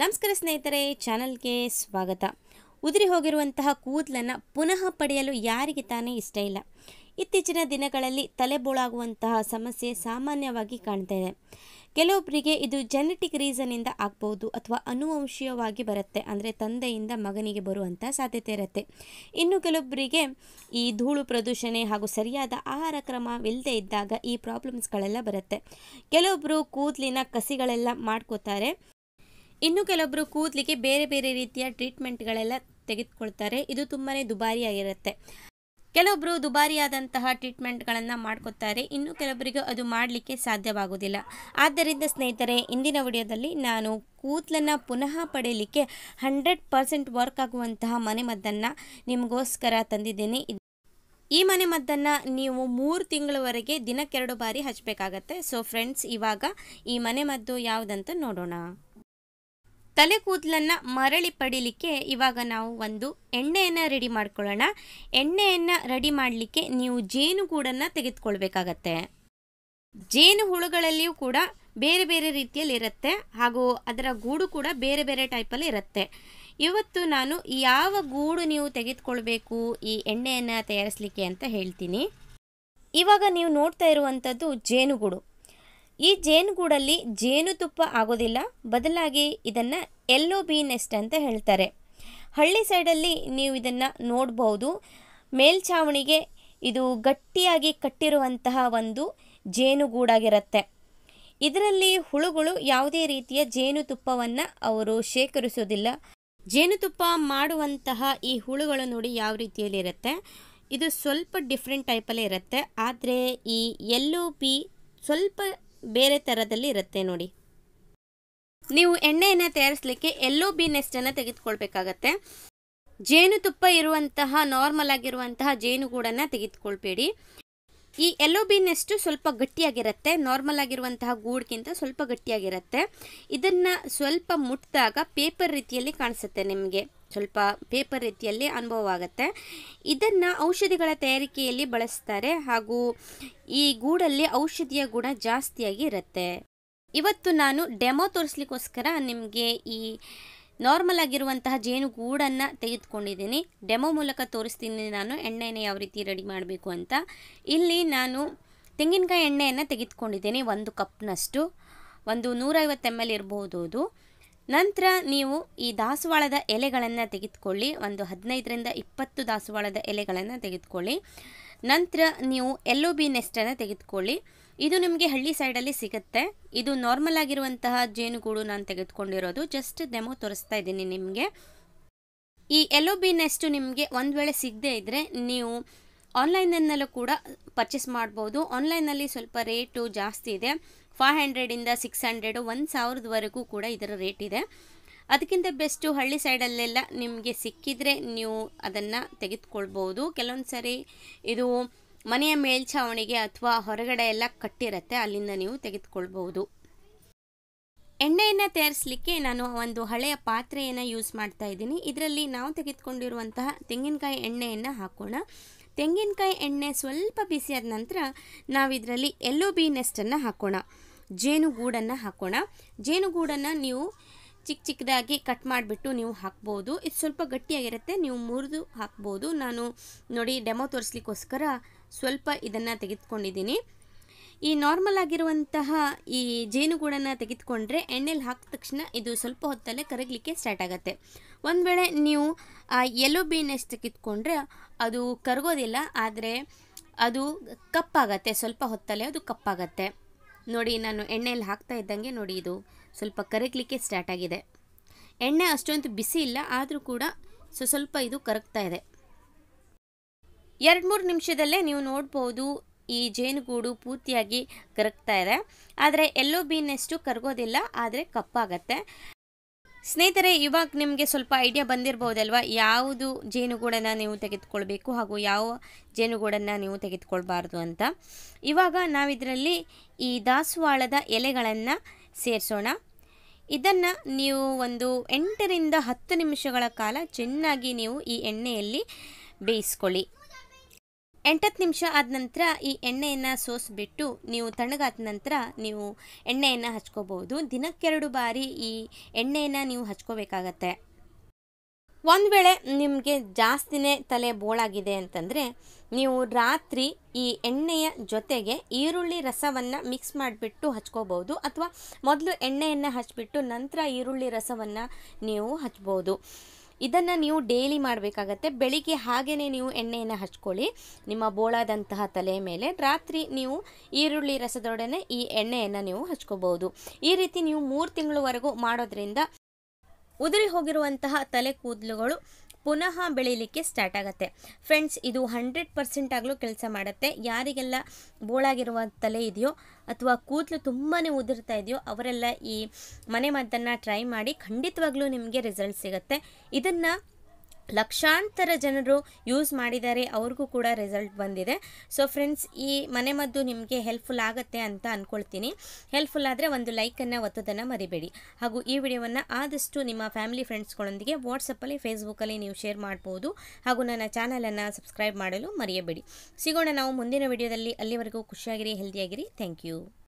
ನಮಸ್ಕಾರ ಸ್ನೇಹಿತರೆ ಚಾನಲ್ಗೆ ಸ್ವಾಗತ ಉದುರಿ ಹೋಗಿರುವಂತಹ ಕೂದಲನ್ನು ಪುನಃ ಪಡೆಯಲು ಯಾರಿಗೆ ತಾನೇ ಇಷ್ಟ ಇಲ್ಲ ಇತ್ತೀಚಿನ ದಿನಗಳಲ್ಲಿ ತಲೆಬೋಳಾಗುವಂತಹ ಸಮಸ್ಯೆ ಸಾಮಾನ್ಯವಾಗಿ ಕಾಣ್ತಾ ಇದೆ ಕೆಲವೊಬ್ಬರಿಗೆ ಇದು ಜೆನೆಟಿಕ್ ರೀಸನಿಂದ ಆಗ್ಬೋದು ಅಥವಾ ಅನುವಂಶೀಯವಾಗಿ ಬರುತ್ತೆ ಅಂದರೆ ತಂದೆಯಿಂದ ಮಗನಿಗೆ ಬರುವಂಥ ಸಾಧ್ಯತೆ ಇರುತ್ತೆ ಇನ್ನು ಕೆಲವೊಬ್ಬರಿಗೆ ಈ ಧೂಳು ಪ್ರದೂಷಣೆ ಹಾಗೂ ಸರಿಯಾದ ಆಹಾರ ಕ್ರಮವಿಲ್ಲದೆ ಇದ್ದಾಗ ಈ ಪ್ರಾಬ್ಲಮ್ಸ್ಗಳೆಲ್ಲ ಬರುತ್ತೆ ಕೆಲವೊಬ್ಬರು ಕೂದಲಿನ ಕಸಿಗಳೆಲ್ಲ ಮಾಡ್ಕೋತಾರೆ ಇನ್ನು ಕೆಲವೊಬ್ಬರು ಕೂದಲಿಗೆ ಬೇರೆ ಬೇರೆ ರೀತಿಯ ಟ್ರೀಟ್ಮೆಂಟ್ಗಳೆಲ್ಲ ತೆಗೆದುಕೊಳ್ತಾರೆ ಇದು ತುಂಬಾ ದುಬಾರಿಯಾಗಿರುತ್ತೆ ಕೆಲವೊಬ್ಬರು ದುಬಾರಿಯಾದಂತಹ ಟ್ರೀಟ್ಮೆಂಟ್ಗಳನ್ನು ಮಾಡ್ಕೊತಾರೆ ಇನ್ನು ಕೆಲವರಿಗೂ ಅದು ಮಾಡಲಿಕ್ಕೆ ಸಾಧ್ಯವಾಗುವುದಿಲ್ಲ ಆದ್ದರಿಂದ ಸ್ನೇಹಿತರೆ ಇಂದಿನ ವಿಡಿಯೋದಲ್ಲಿ ನಾನು ಕೂದಲನ್ನು ಪುನಃ ಪಡೆಯಲಿಕ್ಕೆ ಹಂಡ್ರೆಡ್ ಪರ್ಸೆಂಟ್ ವರ್ಕ್ ಆಗುವಂತಹ ಮನೆಮದ್ದನ್ನು ನಿಮಗೋಸ್ಕರ ತಂದಿದ್ದೇನೆ ಈ ಮನೆಮದ್ದನ್ನು ನೀವು ಮೂರು ತಿಂಗಳವರೆಗೆ ದಿನಕ್ಕೆರಡು ಬಾರಿ ಹಚ್ಚಬೇಕಾಗತ್ತೆ ಸೊ ಫ್ರೆಂಡ್ಸ್ ಇವಾಗ ಈ ಮನೆಮದ್ದು ಯಾವುದಂತ ನೋಡೋಣ ತಲೆ ಕೂದಲನ್ನು ಮರಳಿ ಪಡಿಲಿಕ್ಕೆ ಇವಾಗ ನಾವು ಒಂದು ಎಣ್ಣೆಯನ್ನು ರೆಡಿ ಮಾಡ್ಕೊಳ್ಳೋಣ ಎಣ್ಣೆಯನ್ನು ರೆಡಿ ಮಾಡಲಿಕ್ಕೆ ನೀವು ಜೇನುಗೂಡನ್ನು ತೆಗೆದುಕೊಳ್ಬೇಕಾಗತ್ತೆ ಜೇನು ಹುಳುಗಳಲ್ಲಿಯೂ ಕೂಡ ಬೇರೆ ಬೇರೆ ರೀತಿಯಲ್ಲಿ ಇರುತ್ತೆ ಹಾಗೂ ಅದರ ಗೂಡು ಕೂಡ ಬೇರೆ ಬೇರೆ ಟೈಪಲ್ಲಿ ಇರುತ್ತೆ ಇವತ್ತು ನಾನು ಯಾವ ಗೂಡು ನೀವು ತೆಗೆದುಕೊಳ್ಬೇಕು ಈ ಎಣ್ಣೆಯನ್ನು ತಯಾರಿಸಲಿಕ್ಕೆ ಅಂತ ಹೇಳ್ತೀನಿ ಇವಾಗ ನೀವು ನೋಡ್ತಾ ಇರುವಂಥದ್ದು ಜೇನುಗೂಡು ಈ ಜೇನುಗೂಡಲ್ಲಿ ಜೇನುತುಪ್ಪ ಆಗೋದಿಲ್ಲ ಬದಲಾಗಿ ಇದನ್ನು ಎಲ್ಲೋ ಬಿ ನೆಸ್ಟ್ ಅಂತ ಹೇಳ್ತಾರೆ ಹಳ್ಳಿ ಸೈಡಲ್ಲಿ ನೀವು ಇದನ್ನು ನೋಡ್ಬೋದು ಮೇಲ್ಛಾವಣಿಗೆ ಇದು ಗಟ್ಟಿಯಾಗಿ ಕಟ್ಟಿರುವಂತಹ ಒಂದು ಜೇನುಗೂಡಾಗಿರುತ್ತೆ ಇದರಲ್ಲಿ ಹುಳುಗಳು ಯಾವುದೇ ರೀತಿಯ ಜೇನುತುಪ್ಪವನ್ನು ಅವರು ಶೇಖರಿಸೋದಿಲ್ಲ ಜೇನುತುಪ್ಪ ಮಾಡುವಂತಹ ಈ ಹುಳುಗಳು ನೋಡಿ ಯಾವ ರೀತಿಯಲ್ಲಿ ಇರುತ್ತೆ ಇದು ಸ್ವಲ್ಪ ಡಿಫ್ರೆಂಟ್ ಟೈಪಲ್ಲೇ ಇರುತ್ತೆ ಆದರೆ ಈ ಎಲ್ಲೋ ಬಿ ಸ್ವಲ್ಪ ಬೇರೆ ಥರದಲ್ಲಿ ಇರುತ್ತೆ ನೋಡಿ ನೀವು ಎಣ್ಣೆಯನ್ನು ತಯಾರಿಸಲಿಕ್ಕೆ ಎಲ್ಲೋ ಬಿ ನೆಸ್ಟನ್ನು ತೆಗೆದುಕೊಳ್ಬೇಕಾಗತ್ತೆ ಜೇನುತುಪ್ಪ ಇರುವಂತಹ ನಾರ್ಮಲ್ ಆಗಿರುವಂತಹ ಜೇನುಗೂಡನ್ನು ತೆಗೆದುಕೊಳ್ಬೇಡಿ ಈ ಎಲ್ಲೋ ಎಷ್ಟು ಸ್ವಲ್ಪ ಗಟ್ಟಿಯಾಗಿರುತ್ತೆ ನಾರ್ಮಲ್ ಆಗಿರುವಂತಹ ಗೂಡ್ಗಿಂತ ಸ್ವಲ್ಪ ಗಟ್ಟಿಯಾಗಿರುತ್ತೆ ಇದನ್ನು ಸ್ವಲ್ಪ ಮುಟ್ಟಿದಾಗ ಪೇಪರ್ ರೀತಿಯಲ್ಲಿ ಕಾಣಿಸುತ್ತೆ ನಿಮಗೆ ಸ್ವಲ್ಪ ಪೇಪರ್ ರೀತಿಯಲ್ಲಿ ಅನುಭವ ಆಗುತ್ತೆ ಇದನ್ನು ಔಷಧಿಗಳ ತಯಾರಿಕೆಯಲ್ಲಿ ಬಳಸ್ತಾರೆ ಹಾಗೂ ಈ ಗೂಡಲ್ಲಿ ಔಷಧಿಯ ಗುಣ ಜಾಸ್ತಿಯಾಗಿ ಇರುತ್ತೆ ಇವತ್ತು ನಾನು ಡೆಮೋ ತೋರಿಸ್ಲಿಕ್ಕೋಸ್ಕರ ನಿಮಗೆ ಈ ನಾರ್ಮಲ್ ಆಗಿರುವಂತಹ ಜೇನು ತೆಗೆದುಕೊಂಡಿದ್ದೀನಿ ಡೆಮೋ ಮೂಲಕ ತೋರಿಸ್ತೀನಿ ನಾನು ಎಣ್ಣೆಯನ್ನು ಯಾವ ರೀತಿ ರೆಡಿ ಮಾಡಬೇಕು ಅಂತ ಇಲ್ಲಿ ನಾನು ತೆಂಗಿನಕಾಯಿ ಎಣ್ಣೆಯನ್ನು ತೆಗೆದುಕೊಂಡಿದ್ದೀನಿ ಒಂದು ಕಪ್ನಷ್ಟು ಒಂದು ನೂರೈವತ್ತು ಎಮ್ ಎಲ್ ಇರಬಹುದು ಅದು ನಂತರ ನೀವು ಈ ದಾಸವಾಳದ ಎಲೆಗಳನ್ನು ತೆಗೆದುಕೊಳ್ಳಿ ಒಂದು ಹದಿನೈದರಿಂದ ಇಪ್ಪತ್ತು ದಾಸವಾಳದ ಎಲೆಗಳನ್ನು ತೆಗೆದುಕೊಳ್ಳಿ ನಂತರ ನೀವು ಎಲ್ಲೋ ಬಿ ನೆಸ್ಟನ್ನು ತೆಗೆದುಕೊಳ್ಳಿ ಇದು ನಿಮಗೆ ಹಳ್ಳಿ ಸೈಡಲ್ಲಿ ಸಿಗುತ್ತೆ ಇದು ನಾರ್ಮಲ್ ಆಗಿರುವಂತಹ ಜೇನುಗೂಡು ನಾನು ತೆಗೆದುಕೊಂಡಿರೋದು ಜಸ್ಟ್ ಡೆಮೋ ತೋರಿಸ್ತಾ ಇದ್ದೀನಿ ನಿಮಗೆ ಈ ಎಲ್ಲೋ ಬಿ ನೆಸ್ಟು ನಿಮಗೆ ಒಂದು ವೇಳೆ ಸಿಗದೇ ಇದ್ದರೆ ನೀವು ಆನ್ಲೈನಲ್ಲೂ ಕೂಡ ಪರ್ಚೇಸ್ ಮಾಡ್ಬೋದು ಆನ್ಲೈನಲ್ಲಿ ಸ್ವಲ್ಪ ರೇಟು ಜಾಸ್ತಿ ಇದೆ ಫೈವ್ ಹಂಡ್ರೆಡಿಂದ ಸಿಕ್ಸ್ ಹಂಡ್ರೆಡು ಒಂದು ಸಾವಿರದವರೆಗೂ ಕೂಡ ಇದರ ರೇಟ್ ಇದೆ ಅದಕ್ಕಿಂತ ಬೆಸ್ಟು ಹಳ್ಳಿ ಸೈಡಲ್ಲೆಲ್ಲ ನಿಮಗೆ ಸಿಕ್ಕಿದರೆ ನೀವು ಅದನ್ನು ತೆಗೆದುಕೊಳ್ಬೋದು ಕೆಲವೊಂದು ಸರಿ ಇದು ಮನೆಯ ಮೇಲ್ಛಾವಣಿಗೆ ಅಥವಾ ಹೊರಗಡೆ ಎಲ್ಲ ಕಟ್ಟಿರುತ್ತೆ ಅಲ್ಲಿಂದ ನೀವು ತೆಗೆದುಕೊಳ್ಬೋದು ಎಣ್ಣೆಯನ್ನು ತಯಾರಿಸಲಿಕ್ಕೆ ನಾನು ಒಂದು ಹಳೆಯ ಪಾತ್ರೆಯನ್ನು ಯೂಸ್ ಮಾಡ್ತಾ ಇದ್ದೀನಿ ಇದರಲ್ಲಿ ನಾವು ತೆಗೆದುಕೊಂಡಿರುವಂತಹ ತೆಂಗಿನಕಾಯಿ ಎಣ್ಣೆಯನ್ನು ಹಾಕೋಣ ತೆಂಗಿನಕಾಯಿ ಎಣ್ಣೆ ಸ್ವಲ್ಪ ಬಿಸಿಯಾದ ನಂತರ ನಾವು ಇದರಲ್ಲಿ ಎಲ್ಲೋ ಬಿ ನೆಸ್ಟನ್ನು ಹಾಕೋಣ ಜೇನುಗೂಡನ್ನು ಹಾಕೋಣ ಜೇನುಗೂಡನ್ನು ನೀವು ಚಿಕ್ಕ ಚಿಕ್ಕದಾಗಿ ಕಟ್ ಮಾಡಿಬಿಟ್ಟು ನೀವು ಹಾಕ್ಬೋದು ಇದು ಸ್ವಲ್ಪ ಗಟ್ಟಿಯಾಗಿರುತ್ತೆ ನೀವು ಮುರಿದು ಹಾಕ್ಬೋದು ನಾನು ನೋಡಿ ಡೆಮೋ ತೋರಿಸ್ಲಿಕ್ಕೋಸ್ಕರ ಸ್ವಲ್ಪ ಇದನ್ನು ತೆಗೆದುಕೊಂಡಿದ್ದೀನಿ ಈ ನಾರ್ಮಲ್ ಆಗಿರುವಂತಹ ಈ ಜೇನುಗೂಡನ್ನು ತೆಗೆದುಕೊಂಡ್ರೆ ಎಣ್ಣೆಲಿ ಹಾಕಿದ ತಕ್ಷಣ ಇದು ಸ್ವಲ್ಪ ಹೊತ್ತಲ್ಲೇ ಕರಗಲಿಕ್ಕೆ ಸ್ಟಾರ್ಟ್ ಆಗುತ್ತೆ ಒಂದು ವೇಳೆ ನೀವು ಆ ಯೆಲ್ಲೋ ಬೀನೆಸ್ ತೆಗೆದುಕೊಂಡ್ರೆ ಅದು ಕರಗೋದಿಲ್ಲ ಆದರೆ ಅದು ಕಪ್ಪಾಗತ್ತೆ ಸ್ವಲ್ಪ ಹೊತ್ತಲ್ಲೇ ಅದು ಕಪ್ಪಾಗತ್ತೆ ನೋಡಿ ನಾನು ಎಣ್ಣೆಯಲ್ಲಿ ಹಾಕ್ತಾ ಇದ್ದಂಗೆ ನೋಡಿ ಇದು ಸ್ವಲ್ಪ ಕರಗಲಿಕ್ಕೆ ಸ್ಟಾರ್ಟ್ ಆಗಿದೆ ಎಣ್ಣೆ ಅಷ್ಟೊಂದು ಬಿಸಿ ಇಲ್ಲ ಆದರೂ ಕೂಡ ಸೊ ಸ್ವಲ್ಪ ಇದು ಕರಗ್ತಾ ಇದೆ ಎರಡು ಮೂರು ನಿಮಿಷದಲ್ಲೇ ನೀವು ನೋಡ್ಬೋದು ಈ ಜೇನುಗೂಡು ಪೂರ್ತಿಯಾಗಿ ಕರಗ್ತಾ ಇದೆ ಆದರೆ ಎಲ್ಲೋ ಬೀನ್ನಷ್ಟು ಕರಗೋದಿಲ್ಲ ಆದರೆ ಕಪ್ಪಾಗತ್ತೆ ಸ್ನೇಹಿತರೆ ಇವಾಗ ನಿಮಗೆ ಸ್ವಲ್ಪ ಐಡಿಯಾ ಬಂದಿರ್ಬೋದಲ್ವ ಯಾವುದು ಜೇನುಗೂಡನ್ನು ನೀವು ತೆಗೆದುಕೊಳ್ಬೇಕು ಹಾಗೂ ಯಾವ ಜೇನುಗೂಡನ್ನು ನೀವು ತೆಗೆದುಕೊಳ್ಬಾರ್ದು ಅಂತ ಇವಾಗ ನಾವಿದರಲ್ಲಿ ಈ ದಾಸವಾಳದ ಎಲೆಗಳನ್ನು ಸೇರಿಸೋಣ ಇದನ್ನು ನೀವು ಒಂದು ಎಂಟರಿಂದ ಹತ್ತು ನಿಮಿಷಗಳ ಕಾಲ ಚೆನ್ನಾಗಿ ನೀವು ಈ ಎಣ್ಣೆಯಲ್ಲಿ ಬೇಯಿಸ್ಕೊಳ್ಳಿ ಎಂಟತ್ತು ನಿಮಿಷ ಆದ ನಂತರ ಈ ಎಣ್ಣೆಯನ್ನು ಸೋಸಿಬಿಟ್ಟು ನೀವು ತಣ್ಣಗಾದ ನಂತರ ನೀವು ಎಣ್ಣೆಯನ್ನು ಹಚ್ಕೋಬಹುದು ದಿನಕ್ಕೆರಡು ಬಾರಿ ಈ ಎಣ್ಣೆಯನ್ನು ನೀವು ಹಚ್ಕೋಬೇಕಾಗತ್ತೆ ಒಂದು ವೇಳೆ ನಿಮಗೆ ಜಾಸ್ತಿನೇ ತಲೆ ಬೋಳಾಗಿದೆ ಅಂತಂದರೆ ನೀವು ರಾತ್ರಿ ಈ ಎಣ್ಣೆಯ ಜೊತೆಗೆ ಈರುಳ್ಳಿ ರಸವನ್ನು ಮಿಕ್ಸ್ ಮಾಡಿಬಿಟ್ಟು ಹಚ್ಕೋಬೋದು ಅಥವಾ ಮೊದಲು ಎಣ್ಣೆಯನ್ನು ಹಚ್ಬಿಟ್ಟು ನಂತರ ಈರುಳ್ಳಿ ರಸವನ್ನು ನೀವು ಹಚ್ಬೋದು ಇದನ್ನು ನೀವು ಡೈಲಿ ಮಾಡಬೇಕಾಗತ್ತೆ ಬೆಳಿಗ್ಗೆ ಹಾಗೆಯೇ ನೀವು ಎಣ್ಣೆಯನ್ನು ಹಚ್ಕೊಳ್ಳಿ ನಿಮ್ಮ ಬೋಳಾದಂತಹ ತಲೆ ಮೇಲೆ ರಾತ್ರಿ ನೀವು ಈರುಳ್ಳಿ ರಸದೊಡನೆ ಈ ಎಣ್ಣೆಯನ್ನು ನೀವು ಹಚ್ಕೋಬೋದು ಈ ರೀತಿ ನೀವು ಮೂರು ತಿಂಗಳವರೆಗೂ ಮಾಡೋದ್ರಿಂದ ಉದುರಿ ಹೋಗಿರುವಂತಹ ತಲೆ ಕೂದಲುಗಳು ಪುನಃ ಬೆಳೀಲಿಕ್ಕೆ ಸ್ಟಾರ್ಟ್ ಆಗುತ್ತೆ ಫ್ರೆಂಡ್ಸ್ ಇದು ಹಂಡ್ರೆಡ್ ಪರ್ಸೆಂಟ್ ಆಗಲೂ ಕೆಲಸ ಮಾಡುತ್ತೆ ಯಾರಿಗೆಲ್ಲ ಬೋಳಾಗಿರುವ ತಲೆ ಇದೆಯೋ ಅಥವಾ ಕೂದಲು ತುಂಬಾ ಉದುರ್ತಾ ಇದೆಯೋ ಅವರೆಲ್ಲ ಈ ಮನೆ ಮದ್ದನ್ನು ಟ್ರೈ ಮಾಡಿ ಖಂಡಿತವಾಗ್ಲೂ ನಿಮಗೆ ರಿಸಲ್ಟ್ ಸಿಗುತ್ತೆ ಇದನ್ನು ಲಕ್ಷಾಂತರ ಜನರು ಯೂಸ್ ಮಾಡಿದ್ದಾರೆ ಅವ್ರಿಗೂ ಕೂಡ ರಿಸಲ್ಟ್ ಬಂದಿದೆ ಸೊ ಫ್ರೆಂಡ್ಸ್ ಈ ಮನೆಮದ್ದು ನಿಮಗೆ ಹೆಲ್ಪ್ಫುಲ್ ಆಗುತ್ತೆ ಅಂತ ಅಂದ್ಕೊಳ್ತೀನಿ ಹೆಲ್ಪ್ಫುಲ್ ಆದರೆ ಒಂದು ಲೈಕನ್ನು ಒತ್ತೋದನ್ನು ಮರಿಬೇಡಿ ಹಾಗೂ ಈ ವಿಡಿಯೋವನ್ನು ಆದಷ್ಟು ನಿಮ್ಮ ಫ್ಯಾಮಿಲಿ ಫ್ರೆಂಡ್ಸ್ಗಳೊಂದಿಗೆ ವಾಟ್ಸಪ್ಪಲ್ಲಿ ಫೇಸ್ಬುಕ್ಕಲ್ಲಿ ನೀವು ಶೇರ್ ಮಾಡ್ಬೋದು ಹಾಗೂ ನನ್ನ ಚಾನಲನ್ನು ಸಬ್ಸ್ಕ್ರೈಬ್ ಮಾಡಲು ಮರೆಯಬೇಡಿ ಸಿಗೋಣ ನಾವು ಮುಂದಿನ ವಿಡಿಯೋದಲ್ಲಿ ಅಲ್ಲಿವರೆಗೂ ಖುಷಿಯಾಗಿರಿ ಹೆಲ್ದಿಯಾಗಿರಿ ಥ್ಯಾಂಕ್ ಯು